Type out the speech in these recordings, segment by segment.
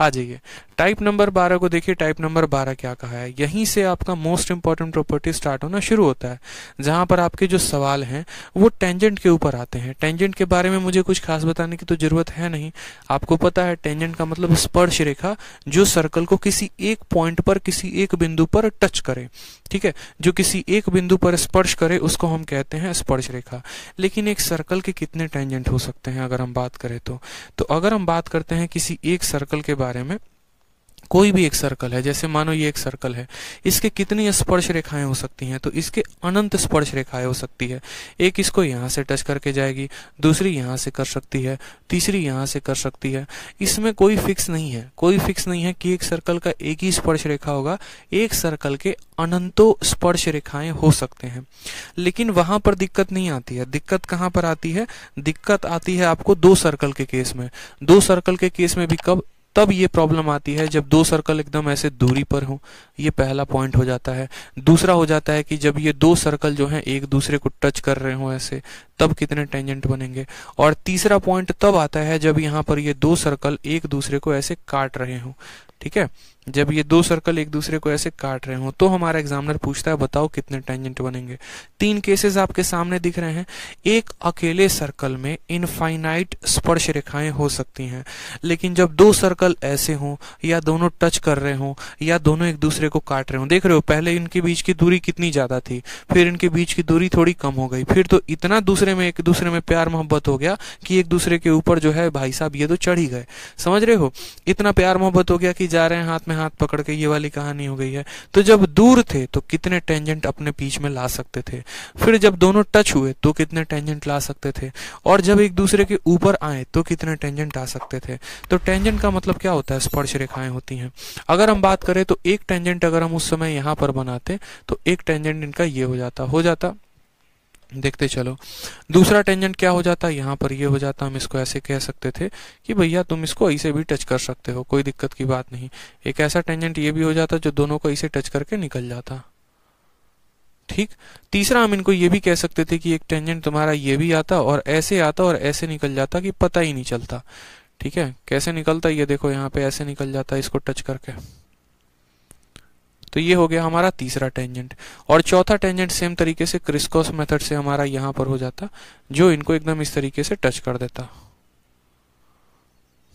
आ जाइए type number 12 को देखिए टाइप नंबर 12 क्या कहा है यहीं से आपका मोस्ट इंपॉर्टेंट प्रॉपर्टी स्टार्ट होना शुरू होता है जहां पर आपके जो सवाल हैं वो टेंजेंट के ऊपर आते हैं टेंजेंट के बारे में मुझे कुछ खास बताने की तो जरूरत है नहीं आपको पता है टेंजेंट का मतलब स्पर्श रेखा जो सर्कल को किसी एक पॉइंट पर किसी एक बिंदु पर टच करे ठीक है जो किसी एक बिंदु पर स्पर्श करे उसको हम कहते हैं स्पर्श रेखा लेकिन एक सर्कल के कितने टेंजेंट हो सकते हैं अगर हम बात करें तो, तो अगर हम बात करते हैं किसी एक सर्कल के बारे बारे में कोई भी एक सर्कल है जैसे मानो ये एक सर्कल है इसके कितनी स्पर्श रेखाएं हो सकती हैं तो इसके अनंत स्पर्श रेखाएं हो सकती है एक इसको यहाँ से टच करके जाएगी दूसरी यहाँ से कर सकती है तीसरी यहाँ से कर सकती है इसमें कोई फिक्स नहीं है कोई फिक्स नहीं है कि एक सर्कल का एक ही स्पर्श रेखा होगा एक सर्कल के अनंतों स्पर्श रेखाएं हो सकते हैं लेकिन वहां पर दिक्कत नहीं आती है दिक्कत कहाँ पर आती है दिक्कत आती है आपको दो सर्कल के केस में दो सर्कल के केस में भी कब तब ये प्रॉब्लम आती है जब दो सर्कल एकदम ऐसे दूरी पर हो ये पहला पॉइंट हो जाता है दूसरा हो जाता है कि जब ये दो सर्कल जो हैं एक दूसरे को टच कर रहे हो ऐसे तब कितने टेंजेंट बनेंगे और तीसरा पॉइंट तब आता है जब यहाँ पर ये दो सर्कल एक दूसरे को ऐसे काट रहे हों ठीक है जब ये दो सर्कल एक दूसरे को ऐसे काट रहे हो तो हमारा एग्जामिनर पूछता है बताओ कितने टेंजेंट बनेंगे तीन केसेस आपके सामने दिख रहे हैं एक अकेले सर्कल में इनफाइनाइट स्पर्श रेखाएं हो सकती हैं लेकिन जब दो सर्कल ऐसे हों या दोनों टच कर रहे हों या दोनों एक दूसरे को काट रहे हो देख रहे हो पहले इनके बीच की दूरी कितनी ज़्यादा थी फिर इनके बीच की दूरी थोड़ी कम हो गई फिर तो इतना दूसरे में एक दूसरे में प्यार मोहब्बत हो गया कि एक दूसरे के ऊपर जो है भाई साहब ये तो चढ़ ही गए समझ रहे हो इतना प्यार मोहब्बत हो गया कि जा रहे हैं हाथ में हाथ पकड़ के ये वाली कहानी हो गई है तो जब दूर थे तो कितने टेंजेंट अपने बीच में ला सकते थे फिर जब दोनों टच हुए तो कितने टेंजेंट ला सकते थे और जब एक दूसरे के ऊपर आए तो कितने टेंजेंट आ सकते थे तो टेंजेंट का मतलब क्या होता है स्पर्श रेखाएं होती हैं अगर हम बात करें तो एक टेंजेंट अगर हम उस समय यहाँ पर बनाते तो एक टेंजेंट इनका ये हो जाता हो जाता देखते चलो दूसरा टेंजेंट क्या हो जाता यहाँ पर ये हो जाता हम इसको ऐसे कह सकते थे कि भैया तुम इसको ऐसे भी टच कर सकते हो कोई दिक्कत की बात नहीं एक ऐसा टेंजेंट ये भी हो जाता जो दोनों को ऐसे टच करके निकल जाता ठीक तीसरा हम इनको ये भी कह सकते थे कि एक टेंजेंट तुम्हारा ये भी आता और ऐसे आता और ऐसे निकल जाता कि पता ही नहीं चलता ठीक है कैसे निकलता ये देखो यहाँ पे ऐसे निकल जाता इसको टच करके तो ये हो गया हमारा तीसरा टेंजेंट और चौथा टेंजेंट सेम तरीके से क्रिस्कॉस मेथड से हमारा यहां पर हो जाता जो इनको एकदम इस तरीके से टच कर देता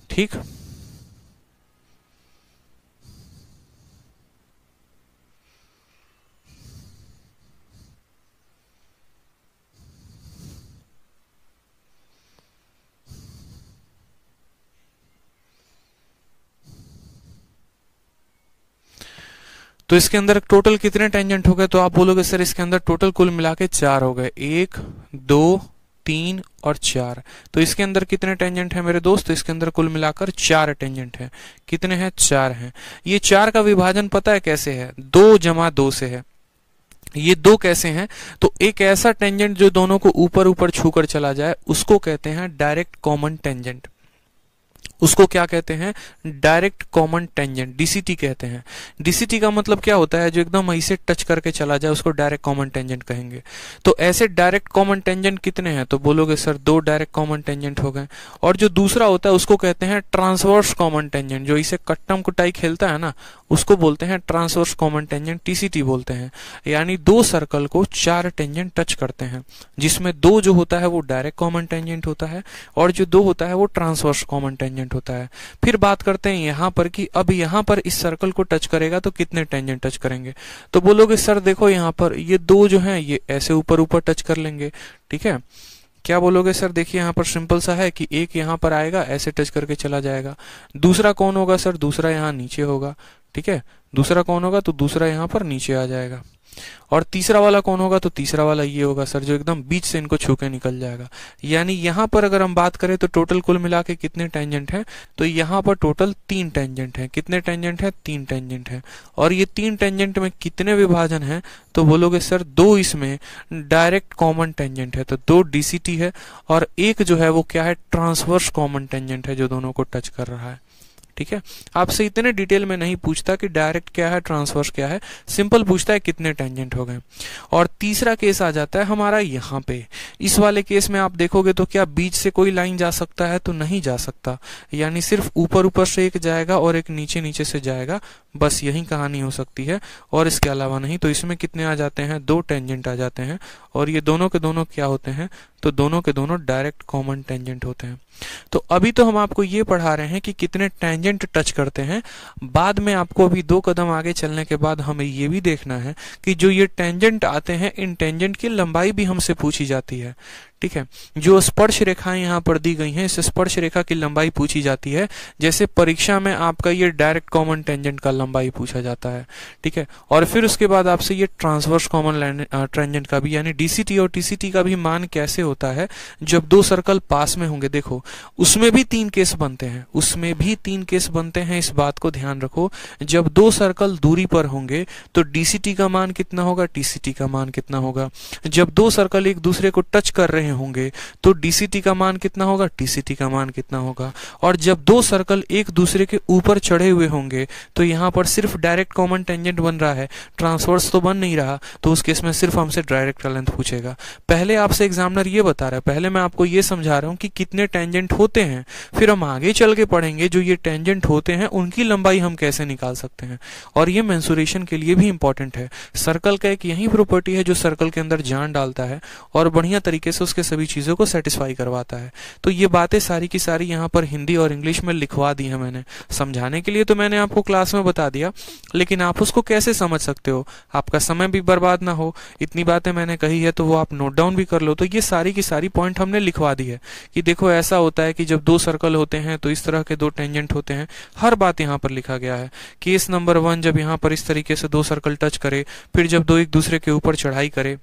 ठीक तो इसके अंदर टोटल कितने टेंजेंट हो गए तो आप बोलोगे सर इसके अंदर टोटल कुल मिला के चार हो गए एक दो तीन और चार तो इसके अंदर कितने टेंजेंट है मेरे दोस्त तो इसके अंदर कुल मिलाकर चार टेंजेंट है कितने हैं चार हैं ये चार का विभाजन पता है कैसे है दो जमा दो से है ये दो कैसे हैं तो एक ऐसा टेंजेंट जो दोनों को ऊपर ऊपर छूकर चला जाए उसको कहते हैं डायरेक्ट कॉमन टेंजेंट उसको क्या कहते हैं डायरेक्ट कॉमन टेंजेंट डीसीटी कहते हैं डीसीटी का मतलब क्या होता है जो एकदम वहीं से टच करके चला जाए उसको डायरेक्ट कॉमन टेंजेंट कहेंगे तो ऐसे डायरेक्ट कॉमन टेंजेंट कितने हैं तो बोलोगे सर दो डायरेक्ट कॉमन टेंजेंट हो गए और जो दूसरा होता है उसको कहते हैं ट्रांसवर्स कॉमन टेंजेंट जो इसे कट्टम कुटाई खेलता है ना उसको बोलते हैं ट्रांसवर्स कॉमन टेंजेंट टीसीटी बोलते हैं यानी दो सर्कल को चार टेंजेंट टच करते हैं जिसमें दो जो होता है वो डायरेक्ट कॉमन टेंजेंट होता है और जो दो होता है वो ट्रांसवर्स कॉमन टेंजेंट टेंजेंट होता है फिर बात करते हैं यहां पर कि अब यहां पर इस सर्कल को टच करेगा तो कितने टेंजेंट टच करेंगे तो बोलोगे सर देखो यहां पर ये दो जो है ये ऐसे ऊपर ऊपर टच कर लेंगे ठीक है क्या बोलोगे सर देखिए यहाँ पर सिंपल सा है कि एक यहाँ पर आएगा ऐसे टच करके चला जाएगा दूसरा कौन होगा सर दूसरा यहाँ नीचे होगा ठीक है दूसरा कौन होगा तो दूसरा यहाँ पर नीचे आ जाएगा और तीसरा वाला कौन होगा तो तीसरा वाला ये होगा सर जो एकदम बीच से इनको छू के निकल जाएगा यानी यहाँ पर अगर हम बात करें तो टोटल कुल मिला के कितने टेंजेंट हैं तो यहाँ पर टोटल तीन टेंजेंट हैं कितने टेंजेंट हैं तीन टेंजेंट हैं और ये तीन टेंजेंट में कितने विभाजन हैं तो बोलोगे सर दो इसमें डायरेक्ट कॉमन टेंजेंट है तो दो डीसीटी है और एक जो है वो क्या है ट्रांसवर्स कॉमन टेंजेंट है जो दोनों को टच कर रहा है ठीक है आपसे इतने डिटेल में नहीं पूछता कि डायरेक्ट क्या है ट्रांसवर्स क्या है सिंपल पूछता है कितने टेंजेंट हो गए और तीसरा केस आ जाता है हमारा यहाँ पे इस वाले केस में आप देखोगे तो क्या बीच से कोई लाइन जा सकता है तो नहीं जा सकता यानी सिर्फ ऊपर ऊपर से एक जाएगा और एक नीचे नीचे से जाएगा बस यही कहानी हो सकती है और इसके अलावा नहीं तो इसमें कितने आ जाते हैं दो टेंजेंट आ जाते हैं और ये दोनों के दोनों क्या होते हैं तो दोनों के दोनों डायरेक्ट कॉमन टेंजेंट होते हैं तो अभी तो हम आपको ये पढ़ा रहे हैं कि कितने टेंजेंट टच करते हैं बाद में आपको अभी दो कदम आगे चलने के बाद हमें ये भी देखना है कि जो ये टेंजेंट आते हैं इन टेंजेंट की लंबाई भी हमसे पूछी जाती है ठीक है जो स्पर्श रेखाएं यहाँ पर दी गई हैं इस स्पर्श रेखा की लंबाई पूछी जाती है जैसे परीक्षा में आपका ये डायरेक्ट कॉमन टेंजेंट का लंबाई पूछा जाता है ठीक है और फिर उसके बाद आपसे ये ट्रांसवर्स कॉमन ट्रेंजेंट का भी यानी डीसीटी और टीसीटी का भी मान कैसे होता है जब दो सर्कल पास में होंगे देखो उसमें भी तीन केस बनते हैं उसमें भी तीन केस बनते हैं इस बात को ध्यान रखो जब दो सर्कल दूरी पर होंगे तो डीसीटी का मान कितना होगा टीसीटी का मान कितना होगा जब दो सर्कल एक दूसरे को टच कर रहे रहे होंगे तो डीसीटी का मान कितना होगा टीसीटी का मान कितना होगा और जब दो सर्कल एक दूसरे के ऊपर चढ़े हुए होंगे तो यहाँ पर सिर्फ डायरेक्ट कॉमन टेंजेंट बन रहा है ट्रांसवर्स तो बन नहीं रहा तो उस केस में सिर्फ हमसे डायरेक्ट का लेंथ पूछेगा पहले आपसे एग्जामिनर ये बता रहा है पहले मैं आपको ये समझा रहा हूँ कि कितने टेंजेंट होते हैं फिर हम आगे चल के पढ़ेंगे जो ये टेंजेंट होते हैं उनकी लंबाई हम कैसे निकाल सकते हैं और ये मैंसुरेशन के लिए भी इंपॉर्टेंट है सर्कल का एक यही प्रॉपर्टी है जो सर्कल के अंदर जान डालता है और बढ़िया तरीके से उसकी उसके सभी चीज़ों को सेटिस्फाई करवाता है तो ये बातें सारी की सारी यहाँ पर हिंदी और इंग्लिश में लिखवा दी हैं मैंने समझाने के लिए तो मैंने आपको क्लास में बता दिया लेकिन आप उसको कैसे समझ सकते हो आपका समय भी बर्बाद ना हो इतनी बातें मैंने कही है तो वो आप नोट डाउन भी कर लो तो ये सारी की सारी पॉइंट हमने लिखवा दी है कि देखो ऐसा होता है कि जब दो सर्कल होते हैं तो इस तरह के दो टेंजेंट होते हैं हर बात यहाँ पर लिखा गया है केस नंबर वन जब यहाँ पर इस तरीके से दो सर्कल टच करे फिर जब दो एक दूसरे के ऊपर चढ़ाई करे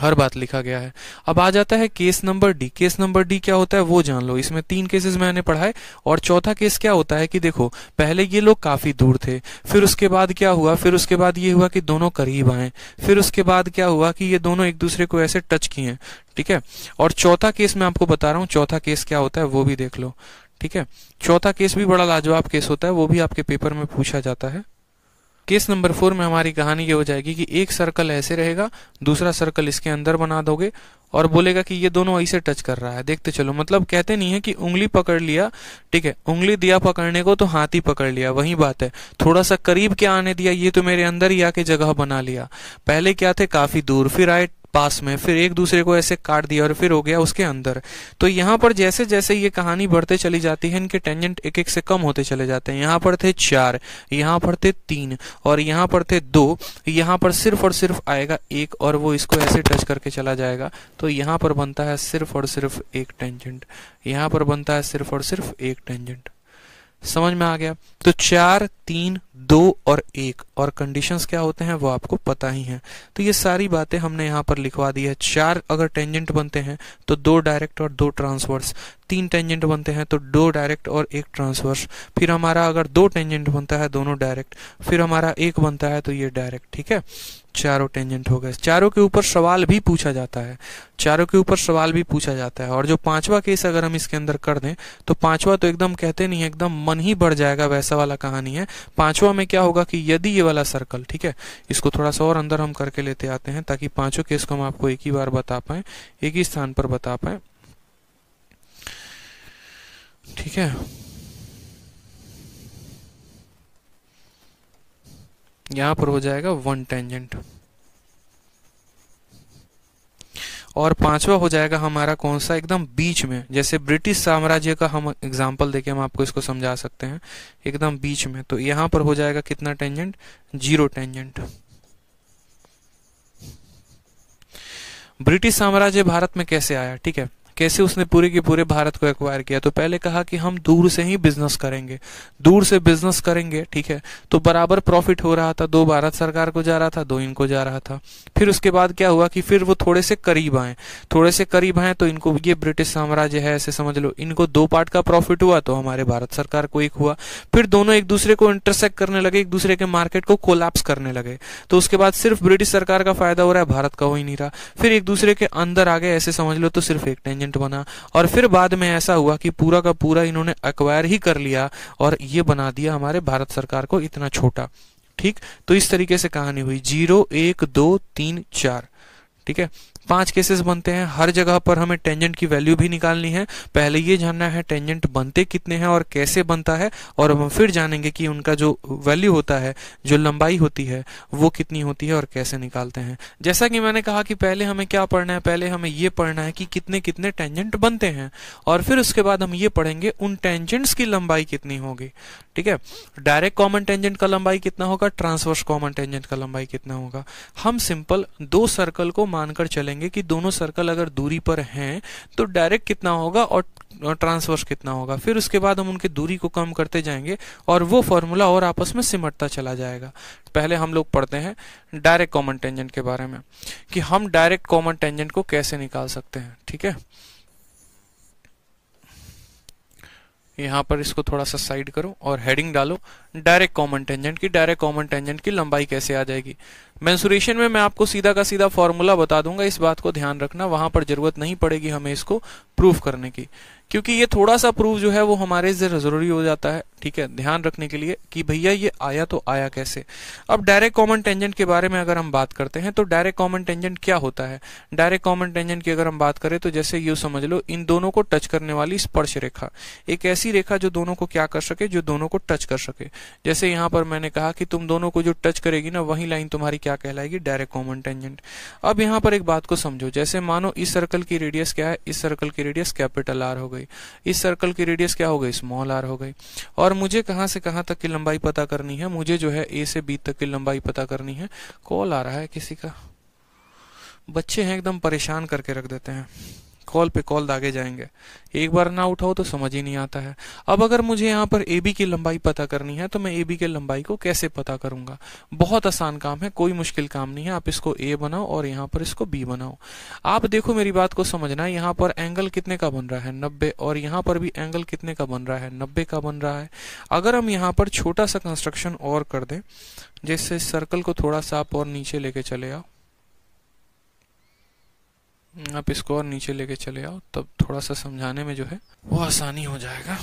हर बात लिखा गया है अब आ जाता है case number D case number D क्या होता है वो जान लो इसमें तीन केसेस मैंने पढ़ाए और चौथा केस क्या होता है कि देखो पहले ये लोग काफी दूर थे फिर उसके बाद क्या हुआ फिर उसके बाद ये हुआ कि दोनों करीब आए फिर उसके बाद क्या हुआ कि ये दोनों एक दूसरे को ऐसे टच किए ठीक है और चौथा केस मैं आपको बता रहा हूँ चौथा केस क्या होता है वो भी देख लो ठीक है चौथा केस भी बड़ा लाजवाब केस होता है वो भी आपके पेपर में पूछा जाता है केस नंबर फोर में हमारी कहानी ये हो जाएगी कि एक सर्कल ऐसे रहेगा दूसरा सर्कल इसके अंदर बना दोगे और बोलेगा कि ये दोनों ऐसे टच कर रहा है देखते चलो मतलब कहते नहीं है कि उंगली पकड़ लिया ठीक है उंगली दिया पकड़ने को तो हाथ ही पकड़ लिया वही बात है थोड़ा सा करीब क्या आने दिया ये तो मेरे अंदर ही आके जगह बना लिया पहले क्या थे काफी दूर फिर आए पास में फिर एक दूसरे को ऐसे काट दिया और फिर हो गया उसके अंदर तो यहाँ पर जैसे जैसे ये कहानी बढ़ते चली जाती है इनके टेंजेंट एक एक से कम होते चले जाते हैं यहाँ पर थे चार यहाँ पर थे तीन और यहाँ पर थे दो यहाँ पर सिर्फ और सिर्फ आएगा एक और वो इसको ऐसे टच करके चला जाएगा तो यहाँ पर बनता है सिर्फ और सिर्फ एक टेंजेंट यहाँ पर बनता है सिर्फ और सिर्फ एक टेंजेंट समझ में आ गया तो चार तीन दो और एक और कंडीशंस क्या होते हैं वो आपको पता ही है तो ये सारी बातें हमने यहाँ पर लिखवा दी है चार अगर टेंजेंट बनते हैं तो दो डायरेक्ट और दो ट्रांसवर्स तीन टेंजेंट बनते हैं तो दो डायरेक्ट और एक ट्रांसवर्स फिर हमारा अगर दो टेंजेंट बनता है दोनों डायरेक्ट फिर हमारा एक बनता है तो ये डायरेक्ट ठीक है चारों टेंजेंट हो गए चारों के ऊपर सवाल भी पूछा जाता है चारों के ऊपर सवाल भी पूछा जाता है और जो पांचवा केस अगर हम इसके अंदर कर दें तो पांचवा तो एकदम कहते नहीं एकदम मन ही बढ़ जाएगा वैसा वाला कहानी है पांचवा तो हमें क्या होगा कि यदि ये वाला सर्कल ठीक है इसको थोड़ा सा और अंदर हम करके लेते आते हैं ताकि पांचों केस को हम आपको एक ही बार बता पाए एक ही स्थान पर बता पाए ठीक है यहां पर हो जाएगा वन टेंजेंट और पांचवा हो जाएगा हमारा कौन सा एकदम बीच में जैसे ब्रिटिश साम्राज्य का हम एग्जाम्पल देके हम आपको इसको समझा सकते हैं एकदम बीच में तो यहां पर हो जाएगा कितना टेंजेंट जीरो टेंजेंट ब्रिटिश साम्राज्य भारत में कैसे आया ठीक है कैसे उसने पूरे के पूरे भारत को एक्वायर किया तो पहले कहा कि हम दूर से ही बिजनेस करेंगे दूर से बिजनेस करेंगे ठीक है तो बराबर प्रॉफिट हो रहा था दो भारत सरकार को जा रहा था दो इनको जा रहा था फिर उसके बाद क्या हुआ कि फिर वो थोड़े से करीब आए थोड़े से करीब आए तो इनको ये ब्रिटिश साम्राज्य है ऐसे समझ लो इनको दो पार्ट का प्रॉफिट हुआ तो हमारे भारत सरकार को एक हुआ फिर दोनों एक दूसरे को इंटरसेक्ट करने लगे एक दूसरे के मार्केट को कोलैप्स करने लगे तो उसके बाद सिर्फ ब्रिटिश सरकार का फायदा हो रहा है भारत का हो ही नहीं रहा फिर एक दूसरे के अंदर आ गए ऐसे समझ लो तो सिर्फ एक टेंजेंट रेजिडेंट बना और फिर बाद में ऐसा हुआ कि पूरा का पूरा इन्होंने एक्वायर ही कर लिया और ये बना दिया हमारे भारत सरकार को इतना छोटा ठीक तो इस तरीके से कहानी हुई जीरो एक दो तीन चार ठीक है पांच केसेस बनते हैं हर जगह पर हमें टेंजेंट की वैल्यू भी निकालनी है पहले ये जानना है टेंजेंट बनते कितने हैं और कैसे बनता है और हम फिर जानेंगे कि उनका जो वैल्यू होता है जो लंबाई होती है वो कितनी होती है और कैसे निकालते हैं जैसा कि मैंने कहा कि पहले हमें क्या पढ़ना है पहले हमें ये पढ़ना है कि कितने कितने टेंजेंट बनते हैं और फिर उसके बाद हम ये पढ़ेंगे उन टेंजेंट्स की लंबाई कितनी होगी ठीक है डायरेक्ट कॉमन टेंजेंट का लंबाई कितना होगा ट्रांसवर्स कॉमन टेंजेंट का लंबाई कितना होगा हम सिंपल दो सर्कल को मानकर चले लेंगे कि दोनों सर्कल अगर दूरी पर हैं तो डायरेक्ट कितना होगा और ट्रांसवर्स कितना होगा फिर उसके बाद हम उनके दूरी को कम करते जाएंगे और वो फॉर्मूला और आपस में सिमटता चला जाएगा पहले हम लोग पढ़ते हैं डायरेक्ट कॉमन टेंजेंट के बारे में कि हम डायरेक्ट कॉमन टेंजेंट को कैसे निकाल सकते हैं ठीक है यहाँ पर इसको थोड़ा सा साइड करो और हेडिंग डालो डायरेक्ट कॉमन टेंजेंट की डायरेक्ट कॉमन टेंजेंट की लंबाई कैसे आ जाएगी मैंसुरेशन में मैं आपको सीधा का सीधा फॉर्मूला बता दूंगा इस बात को ध्यान रखना वहां पर जरूरत नहीं पड़ेगी हमें इसको प्रूफ करने की क्योंकि ये थोड़ा सा प्रूफ जो है वो हमारे जरूरी हो जाता है ठीक है ध्यान रखने के लिए कि भैया ये आया तो आया कैसे अब डायरेक्ट कॉमन टेंजेंट के बारे में अगर हम बात करते हैं तो डायरेक्ट कॉमन टेंजेंट क्या होता है डायरेक्ट कॉमन टेंजेंट की अगर हम बात करें तो जैसे यू समझ लो इन दोनों को टच करने वाली स्पर्श रेखा एक ऐसी रेखा जो दोनों को क्या कर सके जो दोनों को टच कर सके जैसे यहां पर मैंने कहा कि तुम दोनों को जो टच करेगी ना वही लाइन तुम्हारी क्या कहलाएगी डायरेक्ट कॉमन टेंजेंट अब यहां पर एक बात को समझो जैसे मानो इस सर्कल की रेडियस क्या है इस सर्कल की रेडियस कैपिटल आर हो गई गई इस सर्कल की रेडियस क्या हो गई स्मॉल आर हो गई और मुझे कहाँ से कहाँ तक की लंबाई पता करनी है मुझे जो है ए से बी तक की लंबाई पता करनी है कॉल आ रहा है किसी का बच्चे हैं एकदम परेशान करके रख देते हैं कॉल पे कॉल दागे जाएंगे एक बार ना उठाओ तो समझ ही नहीं आता है अब अगर मुझे यहाँ पर ए बी की लंबाई पता करनी है तो मैं ए बी की लंबाई को कैसे पता करूंगा बहुत आसान काम है कोई मुश्किल काम नहीं है आप इसको ए बनाओ और यहाँ पर इसको बी बनाओ आप देखो मेरी बात को समझना यहाँ पर एंगल कितने का बन रहा है नब्बे और यहाँ पर भी एंगल कितने का बन रहा है नब्बे का बन रहा है अगर हम यहाँ पर छोटा सा कंस्ट्रक्शन और कर दें जैसे सर्कल को थोड़ा सा आप और नीचे लेके चले आओ आप इसको और नीचे लेके चले आओ तब थोड़ा सा समझाने में जो है वो आसानी हो जाएगा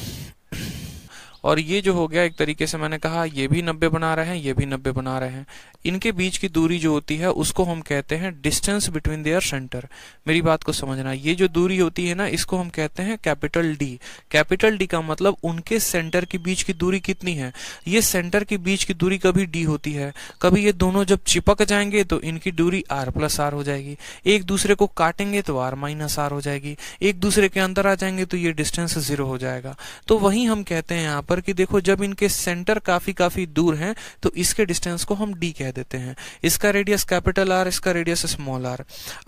और ये जो हो गया एक तरीके से मैंने कहा ये भी नब्बे बना रहे हैं ये भी नब्बे बना रहे हैं इनके बीच की दूरी जो होती है उसको हम कहते हैं डिस्टेंस बिटवीन देयर सेंटर मेरी बात को समझना ये जो दूरी होती है ना इसको हम कहते हैं कैपिटल डी कैपिटल डी का मतलब उनके सेंटर के बीच की दूरी कितनी है ये सेंटर के बीच की दूरी कभी डी होती है कभी ये दोनों जब चिपक जाएंगे तो इनकी दूरी आर प्लस आर हो जाएगी एक दूसरे को काटेंगे तो आर माइनस आर हो जाएगी एक दूसरे के अंदर आ जाएंगे तो ये डिस्टेंस जीरो हो जाएगा तो वही हम कहते हैं यहाँ पर पर कि देखो जब इनके सेंटर काफी काफी दूर हैं तो इसके डिस्टेंस को हम डी कह देते हैं इसका रेडियस कैपिटल आर इसका रेडियस स्मॉल आर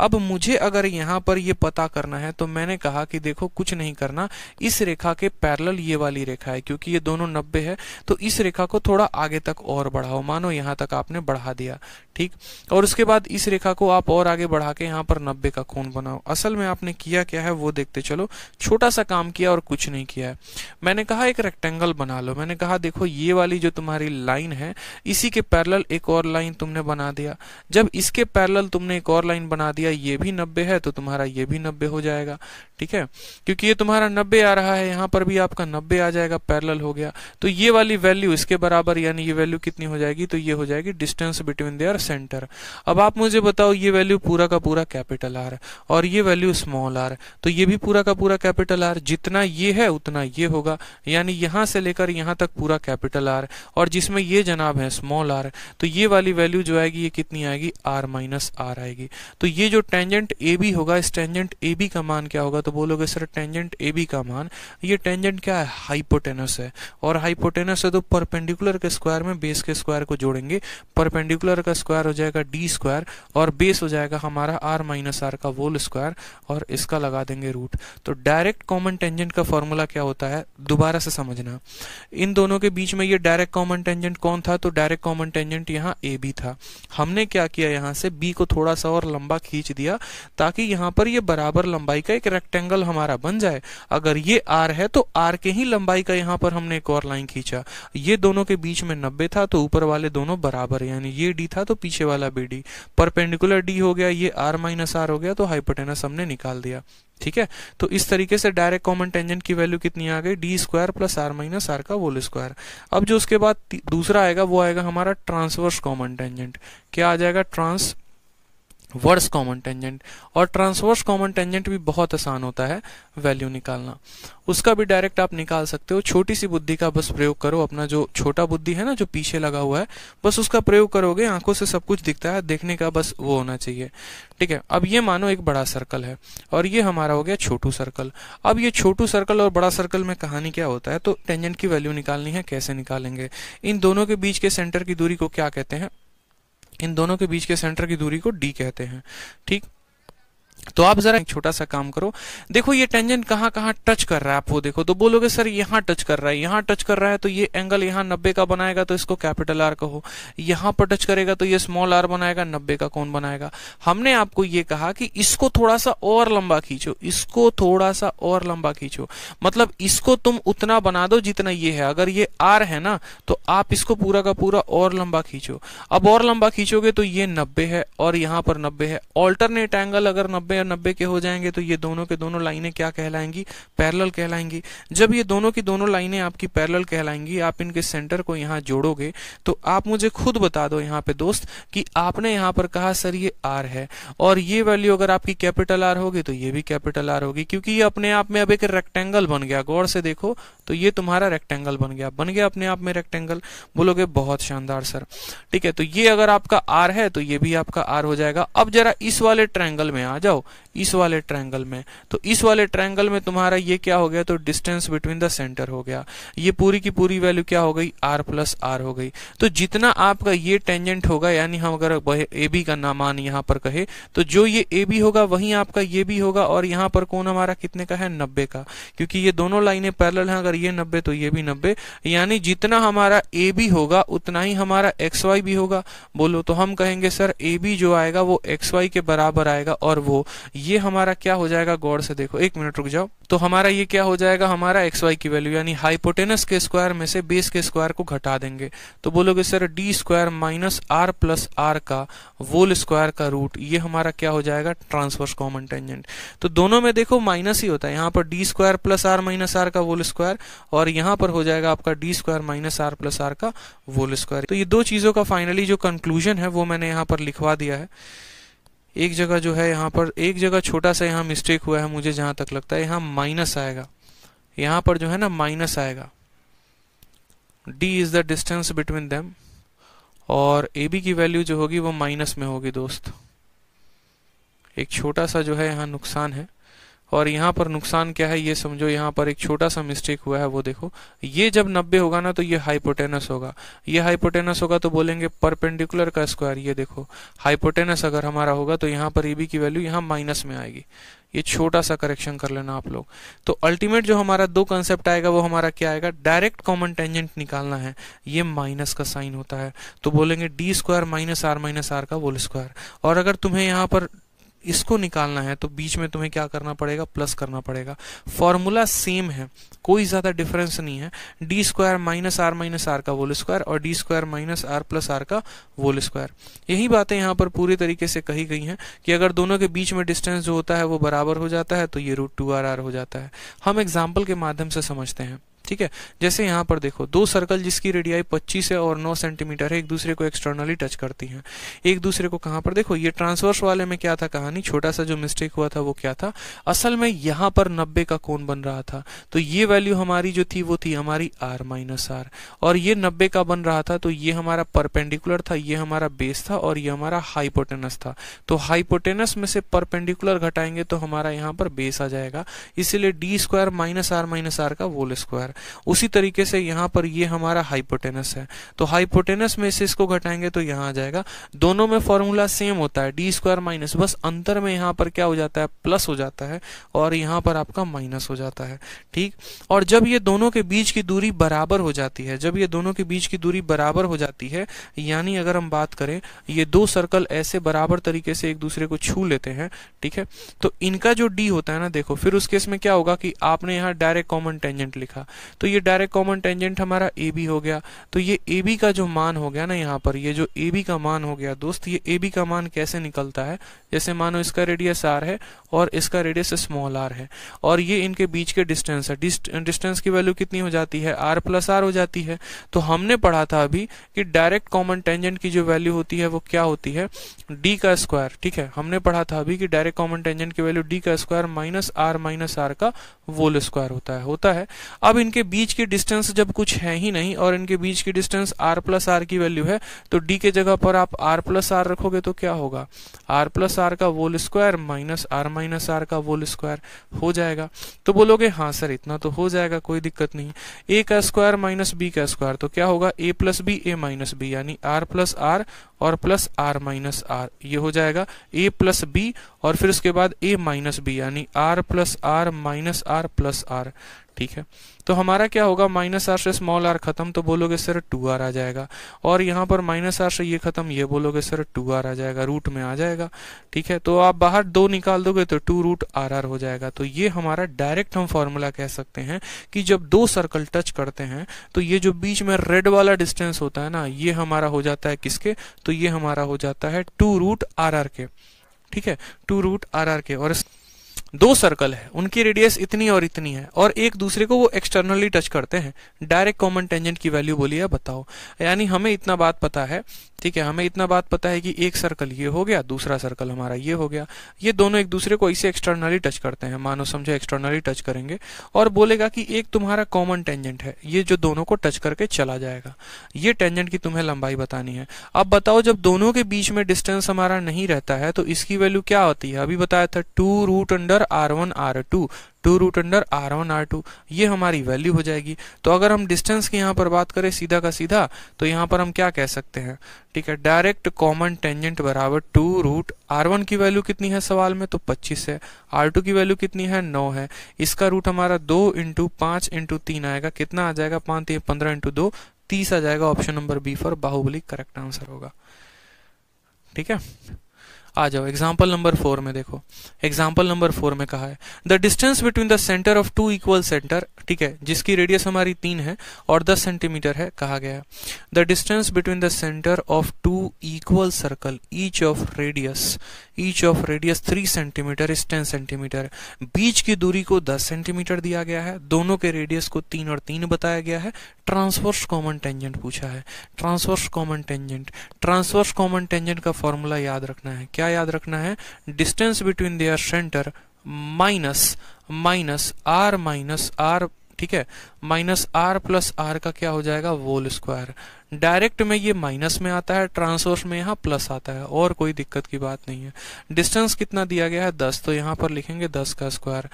अब मुझे अगर यहां पर ये पता करना है तो मैंने कहा कि देखो कुछ नहीं करना इस रेखा के पैरल ये वाली रेखा है क्योंकि ये दोनों नब्बे है तो इस रेखा को थोड़ा आगे तक और बढ़ाओ मानो यहां तक आपने बढ़ा दिया ठीक और उसके बाद इस रेखा को आप और आगे बढ़ा के यहां पर नब्बे का खून बनाओ असल में आपने किया क्या है वो देखते चलो छोटा सा काम किया और कुछ नहीं किया है मैंने कहा एक रेक्टेंगल बना लो मैंने कहा देखो ये वाली जो तुम्हारी लाइन है इसी के पैरल एक और लाइन तुमने बना दिया जब इसके पैरल तुमने एक और लाइन बना दिया ये भी नब्बे है तो तुम्हारा ये भी नब्बे हो जाएगा ठीक है क्योंकि ये तुम्हारा नब्बे आ रहा है यहाँ पर भी आपका नब्बे आ जाएगा पैरल हो गया तो ये वाली वैल्यू इसके बराबर यानी ये वैल्यू कितनी हो जाएगी तो ये हो जाएगी डिस्टेंस बिटवीन देयर सेंटर अब आप मुझे बताओ ये वैल्यू पूरा का पूरा कैपिटल आर और ये वैल्यू स्मॉल आर तो ये भी पूरा का पूरा कैपिटल आर जितना ये है उतना ये होगा यानी यहां से से लेकर यहाँ तक पूरा कैपिटल आर और जिसमें ये जनाब है स्मॉल आर तो ये वाली वैल्यू जो आएगी ये कितनी आएगी आर माइनस आर आएगी तो ये जो टेंजेंट ए बी होगा इस टेंजेंट ए बी का मान क्या होगा तो बोलोगे सर टेंजेंट ए बी का मान ये टेंजेंट क्या है हाइपोटेनस है और हाइपोटेनस है तो परपेंडिकुलर के स्क्वायर में बेस के स्क्वायर को जोड़ेंगे परपेंडिकुलर का स्क्वायर हो जाएगा डी स्क्वायर और बेस हो जाएगा हमारा आर माइनस आर का वोल स्क्वायर और इसका लगा देंगे रूट तो डायरेक्ट कॉमन टेंजेंट का फॉर्मूला क्या होता है दोबारा से समझना इन दोनों के बीच में ये डायरेक्ट कॉमन टेंजेंट कौन था तो डायरेक्ट कॉमन टेंजेंट यहाँ ए बी था हमने क्या किया यहाँ से बी को थोड़ा सा और लंबा खींच दिया ताकि यहाँ पर ये बराबर लंबाई का एक रेक्टेंगल हमारा बन जाए अगर ये आर है तो आर के ही लंबाई का यहाँ पर हमने एक और लाइन खींचा ये दोनों के बीच में नब्बे था तो ऊपर वाले दोनों बराबर यानी ये डी था तो पीछे वाला बी डी परपेंडिकुलर डी हो गया ये आर माइनस आर हो गया तो हाइपोटेनस हमने निकाल दिया ठीक है तो इस तरीके से डायरेक्ट कॉमन टेंजेंट की वैल्यू कितनी आ गई D square plus R minus R का होल स्क्वायर अब जो उसके बाद दूसरा आएगा वो आएगा हमारा ट्रांसवर्स कॉमन टेंजेंट क्या आ जाएगा ट्रांस वर्स कॉमन टेंजेंट और ट्रांसवर्स कॉमन टेंजेंट भी बहुत आसान होता है वैल्यू निकालना उसका भी डायरेक्ट आप निकाल सकते हो छोटी सी बुद्धि का बस प्रयोग करो अपना जो छोटा बुद्धि है ना जो पीछे लगा हुआ है बस उसका प्रयोग करोगे आंखों से सब कुछ दिखता है देखने का बस वो होना चाहिए ठीक है अब ये मानो एक बड़ा सर्कल है और ये हमारा हो गया छोटू सर्कल अब ये छोटू सर्कल और बड़ा सर्कल में कहानी क्या होता है तो टेंजेंट की वैल्यू निकालनी है कैसे निकालेंगे इन दोनों के बीच के सेंटर की दूरी को क्या कहते हैं इन दोनों के बीच के सेंटर की दूरी को डी कहते हैं ठीक तो आप जरा एक छोटा सा काम करो देखो ये टेंजेंट कहाँ कहाँ टच कर रहा है आप वो देखो तो बोलोगे सर यहाँ टच कर रहा है यहाँ टच कर रहा है तो ये एंगल यहाँ नब्बे का बनाएगा तो इसको कैपिटल आर कहो यहाँ पर टच करेगा तो ये स्मॉल आर बनाएगा नब्बे का कौन बनाएगा हमने आपको ये कहा कि इसको थोड़ा सा और लंबा खींचो इसको थोड़ा सा और लंबा खींचो मतलब इसको तुम उतना बना दो जितना ये है अगर ये आर है ना तो आप इसको पूरा का पूरा और लंबा खींचो अब और लंबा खींचोगे तो ये नब्बे है और यहाँ पर नब्बे है ऑल्टरनेट एंगल अगर नब्बे या नब्बे के हो जाएंगे तो ये दोनों के दोनों लाइनें क्या कहलाएंगी पैरल कहलाएंगी जब ये दोनों की दोनों लाइनें आपकी पैरल कहलाएंगी आप इनके सेंटर को यहाँ जोड़ोगे तो आप मुझे खुद बता दो यहाँ पे दोस्त कि आपने यहाँ पर कहा सर ये आर है और ये वैल्यू अगर आपकी कैपिटल आर होगी तो ये भी कैपिटल आर होगी क्योंकि ये अपने आप में अब एक रेक्टेंगल बन गया गौर से देखो तो ये तुम्हारा रेक्टेंगल बन गया बन गया अपने आप में रेक्टेंगल बोलोगे बहुत शानदार सर ठीक है तो ये अगर आपका आर है तो ये भी आपका आर हो जाएगा अब जरा इस वाले ट्रैंगल में आ जाओ know इस वाले ट्रायंगल में तो इस वाले ट्रायंगल में तुम्हारा ये क्या हो गया तो डिस्टेंस बिटवीन द सेंटर हो गया ये पूरी की पूरी वैल्यू क्या हो गई आर प्लस आर हो गई तो जितना आपका ये टेंजेंट होगा यानी हम अगर ए बी का नामान यहाँ पर कहे तो जो ये ए बी होगा वही आपका ये भी होगा और यहाँ पर कौन हमारा कितने का है नब्बे का क्योंकि ये दोनों लाइने पैरल है अगर ये नब्बे तो ये भी नब्बे यानी जितना हमारा ए बी होगा उतना ही हमारा एक्स वाई भी होगा बोलो तो हम कहेंगे सर ए बी जो आएगा वो एक्स वाई के बराबर आएगा और वो ये हमारा क्या हो जाएगा गौर से देखो एक मिनट रुक जाओ तो हमारा ये क्या हो जाएगा हमारा एक्स वाई की वैल्यू यानी हाइपोटेनस के स्क्वायर में से बेस के स्क्वायर को घटा देंगे तो बोलोगे sir D square minus R plus R का वोल स्क्वायर का रूट ये हमारा क्या हो जाएगा ट्रांसवर्स कॉमन टेंजेंट तो दोनों में देखो माइनस ही होता है यहाँ पर D square plus R minus R का वोल स्क्वायर और यहाँ पर हो जाएगा आपका D square minus R plus R का वोल स्क्वायर तो ये दो चीजों का फाइनली जो कंक्लूजन है वो मैंने यहाँ पर लिखवा दिया है एक जगह जो है यहाँ पर एक जगह छोटा सा यहाँ मिस्टेक हुआ है मुझे जहां तक लगता है यहाँ माइनस आएगा यहाँ पर जो है ना माइनस आएगा D is the distance between them और ए बी की वैल्यू जो होगी वो माइनस में होगी दोस्त एक छोटा सा जो है यहाँ नुकसान है और यहाँ पर नुकसान क्या है ये समझो यहाँ पर एक छोटा सा मिस्टेक हुआ है वो देखो ये जब 90 होगा ना तो ये हाइपोटेनस होगा ये हाइपोटेनस होगा तो बोलेंगे परपेंडिकुलर का स्क्वायर ये देखो हाइपोटेनस अगर हमारा होगा तो यहाँ पर बी की वैल्यू यहाँ माइनस में आएगी ये छोटा सा करेक्शन कर लेना आप लोग तो अल्टीमेट जो हमारा दो कंसेप्ट आएगा वो हमारा क्या आएगा डायरेक्ट कॉमन टेंजेंट निकालना है ये माइनस का साइन होता है तो बोलेंगे D square minus R minus R का वोल स्क्वायर और अगर तुम्हें यहाँ पर इसको निकालना है तो बीच में तुम्हें क्या करना पड़ेगा प्लस करना पड़ेगा फॉर्मूला सेम है कोई ज़्यादा डिफरेंस नहीं है D square minus R minus R का वोल स्क्वायर और D square minus R plus R का वोल स्क्वायर यही बातें यहाँ पर पूरी तरीके से कही गई हैं कि अगर दोनों के बीच में डिस्टेंस जो होता है वो बराबर हो जाता है तो ये रूट टू आर आर हो जाता है हम एग्जाम्पल के माध्यम से समझते हैं ठीक है जैसे यहाँ पर देखो दो सर्कल जिसकी रेडियाई 25 है और 9 सेंटीमीटर है एक दूसरे को एक्सटर्नली टच करती हैं एक दूसरे को कहाँ पर देखो ये ट्रांसवर्स वाले में क्या था कहानी छोटा सा जो मिस्टेक हुआ था वो क्या था असल में यहाँ पर 90 का कोण बन रहा था तो ये वैल्यू हमारी जो थी वो थी हमारी आर माइनस आर और ये नब्बे का बन रहा था तो ये हमारा परपेंडिकुलर था ये हमारा बेस था और ये हमारा हाइपोटेनस था तो हाइपोटेनस में से परपेंडिकुलर घटाएंगे तो हमारा यहाँ पर बेस आ जाएगा इसीलिए D square minus R minus R का वोल स्क्वायर स्क्वायर उसी तरीके से यहाँ पर ये हमारा हाइपोटेनस है तो हाइपोटेनस में से इसको घटाएंगे तो यहाँ आ जाएगा दोनों में फॉर्मूला सेम होता है डी स्क्वायर माइनस बस अंतर में यहाँ पर क्या हो जाता है प्लस हो जाता है और यहाँ पर आपका माइनस हो जाता है ठीक और जब ये दोनों के बीच की दूरी बराबर हो जाती है जब ये दोनों के बीच की दूरी बराबर हो जाती है यानी अगर हम बात करें ये दो सर्कल ऐसे बराबर तरीके से एक दूसरे को छू लेते हैं ठीक है तो इनका जो डी होता है ना देखो फिर उस केस में क्या होगा कि आपने यहाँ डायरेक्ट कॉमन टेंजेंट लिखा तो ये डायरेक्ट कॉमन टेंजेंट हमारा ए बी हो गया तो ये ए बी का जो मान हो गया ना यहाँ पर ये जो ए बी का मान हो गया दोस्त ये ए बी का मान कैसे निकलता है जैसे मानो इसका रेडियस आर है और इसका रेडियस स्मॉल आर है और ये इनके बीच के डिस्टेंस है डिस्टेंस की वैल्यू कितनी हो जाती है आर प्लस आर हो जाती है तो हमने पढ़ा था अभी कि डायरेक्ट कॉमन टेंजेंट की जो वैल्यू होती है वो क्या होती है डी का स्क्वायर ठीक है हमने पढ़ा था अभी कि डायरेक्ट कॉमन टेंजेंट की वैल्यू डी का square minus R minus R का वोल स्क्वायर होता है होता है अब इन इनके बीच की डिस्टेंस जब कुछ है ही नहीं और इनके बीच की डिस्टेंस आर प्लस आर की वैल्यू है तो डी के जगह पर आप आर प्लस आर रखोगे तो क्या होगा आर प्लस आर का whole square minus R minus R का वोल स्क्वायर हो जाएगा तो बोलोगे हाँ सर इतना तो हो जाएगा कोई दिक्कत नहीं ए का स्क्वायर माइनस बी का स्क्वायर तो क्या होगा A plus B A minus B यानी आर प्लस आर और प्लस आर माइनस आर ये हो जाएगा ए प्लस बी और फिर उसके बाद ए माइनस बी यानी R plus R minus R plus R ठीक है तो हमारा क्या होगा माइनस आर से स्मॉल आर खत्म तो बोलोगे सर टू आर आ जाएगा और यहाँ पर माइनस आर से ये खत्म ये बोलोगे सर टू आर आ जाएगा रूट में आ जाएगा ठीक है तो आप बाहर दो निकाल दोगे तो टू रूट आर आर हो जाएगा तो ये हमारा डायरेक्ट हम फॉर्मूला कह सकते हैं कि जब दो सर्कल टच करते हैं तो ये जो बीच में रेड वाला डिस्टेंस होता है ना ये हमारा हो जाता है किसके तो ये हमारा हो जाता है टू रूट आर आर के ठीक है टू रूट आर आर के और इस... दो सर्कल है उनकी रेडियस इतनी और इतनी है और एक दूसरे को वो एक्सटर्नली टच करते हैं डायरेक्ट कॉमन टेंजेंट की वैल्यू बोलिए बताओ यानी हमें इतना बात पता है ठीक है हमें इतना बात पता है कि एक सर्कल ये हो गया दूसरा सर्कल हमारा ये हो गया ये दोनों एक दूसरे को इसे एक्सटर्नली टच करते हैं मानो समझो एक्सटर्नली टच करेंगे और बोलेगा कि एक तुम्हारा कॉमन टेंजेंट है ये जो दोनों को टच करके चला जाएगा ये टेंजेंट की तुम्हें लंबाई बतानी है अब बताओ जब दोनों के बीच में डिस्टेंस हमारा नहीं रहता है तो इसकी वैल्यू क्या होती है अभी बताया था two root under under R one R two two root under R one R two ये हमारी वैल्यू हो जाएगी तो अगर हम डिस्टेंस की यहाँ पर बात करें सीधा का सीधा तो यहाँ पर हम क्या कह सकते हैं ठीक है डायरेक्ट कॉमन टेंजेंट बराबर टू रूट आर वन की वैल्यू कितनी है सवाल में तो पच्चीस है आर टू की वैल्यू कितनी है नौ है इसका रूट हमारा दो इंटू पांच इंटू तीन आएगा कितना आ जाएगा पांच पंद्रह इंटू दो तीस आ जाएगा option number B for Baahubali correct answer होगा ठीक है आ जाओ एग्जाम्पल नंबर फोर में देखो एग्जाम्पल नंबर फोर में कहा है the distance between the centre of two equal centre ठीक है जिसकी रेडियस हमारी तीन है और दस सेंटीमीटर है कहा गया है the distance between the centre of two equal circle each of radius each of radius three centimetre is ten centimetre बीच की दूरी को दस सेंटीमीटर दिया गया है दोनों के रेडियस को तीन और तीन बताया गया है ट्रांसवर्स कॉमन टेंजेंट पूछा है transverse common tangent transverse common tangent का फॉर्मूला याद रखना है क्या याद रखना है distance between their centre minus minus R minus R ठीक है माइनस आर प्लस आर का क्या हो जाएगा वोल स्क्वायर डायरेक्ट में ये माइनस में आता है ट्रांसवर्स में यहाँ प्लस आता है और कोई दिक्कत की बात नहीं है डिस्टेंस कितना दिया गया है दस तो यहाँ पर लिखेंगे दस का स्क्वायर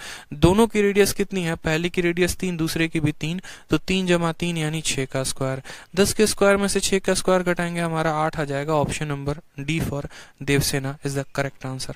दोनों की रेडियस कितनी है पहली की रेडियस तीन दूसरे की भी तीन तो तीन जमा तीन यानी छः का स्क्वायर दस के स्क्वायर में से छः का स्क्वायर घटाएंगे हमारा आठ आ जाएगा option number D for Devasena is the correct answer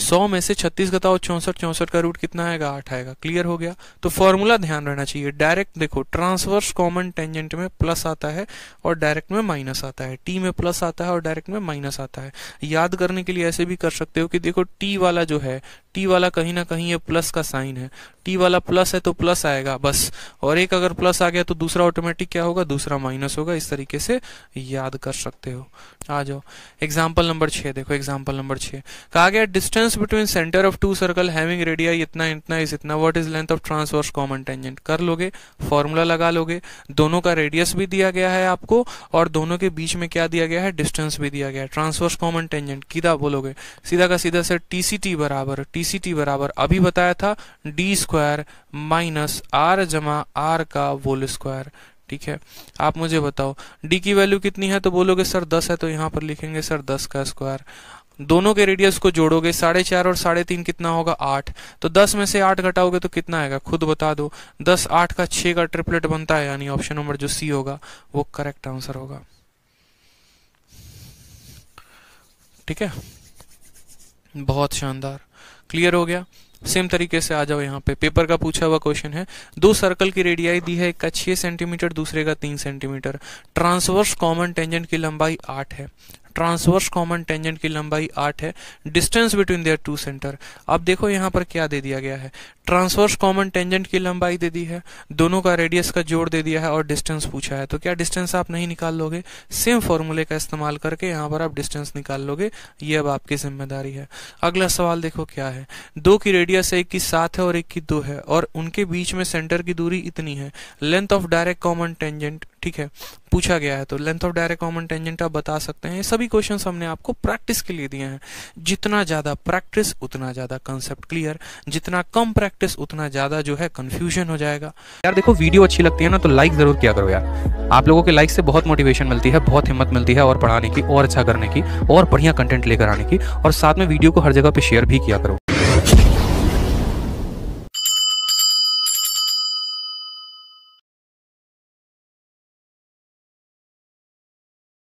सौ में से 36 का और चौंसठ चौंसठ का रूट कितना आएगा आठ आएगा क्लियर हो गया तो फॉर्मूला ध्यान रहना चाहिए डायरेक्ट देखो ट्रांसवर्स कॉमन टेंजेंट में प्लस आता है और डायरेक्ट में माइनस आता है टी में प्लस आता है और डायरेक्ट में माइनस आता है याद करने के लिए ऐसे भी कर सकते हो कि देखो टी वाला जो है टी वाला कहीं ना कहीं ये प्लस का साइन है टी वाला प्लस है तो प्लस आएगा बस और एक अगर प्लस आ गया तो दूसरा ऑटोमेटिक क्या होगा दूसरा माइनस होगा इस तरीके से याद कर सकते हो आ जाओ एग्जाम्पल नंबर छः देखो एग्जाम्पल नंबर छः कहा गया distance between centre of two circle having radii इतना इतना इस इतना what is length of transverse common tangent कर लोगे फॉर्मूला लगा लोगे दोनों का रेडियस भी दिया गया है आपको और दोनों के बीच में क्या दिया गया है डिस्टेंस भी दिया गया है ट्रांसवर्स कॉमन टेंजेंट किधा बोलोगे सीधा का सीधा सर टी बराबर टी डी बराबर अभी बताया था डी स्क्वायर माइनस आर जमा आर का वोल स्क्वायर ठीक है आप मुझे बताओ डी की वैल्यू कितनी है तो बोलोगे सर दस है तो यहाँ पर लिखेंगे सर दस का स्क्वायर दोनों के रेडियस को जोड़ोगे साढ़े चार और साढ़े तीन कितना होगा आठ तो दस में से आठ घटाओगे तो कितना आएगा खुद बता दो दस आठ का छह का ट्रिपलेट बनता है यानी ऑप्शन नंबर जो सी होगा वो करेक्ट आंसर होगा ठीक है बहुत शानदार क्लियर हो गया सेम तरीके से आ जाओ यहाँ पे पेपर का पूछा हुआ क्वेश्चन है दो सर्कल की रेडियाई दी है एक का छह सेंटीमीटर दूसरे का तीन सेंटीमीटर ट्रांसवर्स कॉमन टेंजेंट की लंबाई आठ है ट्रांसवर्स कॉमन टेंजेंट की लंबाई आठ है distance between their two centre अब देखो यहाँ पर क्या दे दिया गया है ट्रांसवर्स कॉमन टेंजेंट की लंबाई दे दी है दोनों का रेडियस का जोड़ दे दिया है और डिस्टेंस पूछा है तो क्या डिस्टेंस आप नहीं निकाल लोगे सेम फॉर्मूले का इस्तेमाल करके यहाँ पर आप डिस्टेंस निकाल लोगे ये अब आपकी जिम्मेदारी है अगला सवाल देखो क्या है दो की रेडियस एक की सात है और एक की दो है और उनके बीच में सेंटर की दूरी इतनी है length of direct common tangent ठीक है पूछा गया है तो length of direct common tangent आप बता सकते हैं सभी क्वेश्चन हमने आपको प्रैक्टिस के लिए दिए हैं जितना ज़्यादा प्रैक्टिस उतना ज़्यादा कंसेप्ट क्लियर जितना कम प्रैक्टिस उतना ज़्यादा जो है कंफ्यूजन हो जाएगा यार देखो वीडियो अच्छी लगती है ना तो लाइक ज़रूर किया करो यार आप लोगों के लाइक से बहुत मोटिवेशन मिलती है बहुत हिम्मत मिलती है और पढ़ाने की और अच्छा करने की और बढ़िया कंटेंट लेकर आने की और साथ में वीडियो को हर जगह पर शेयर भी किया करो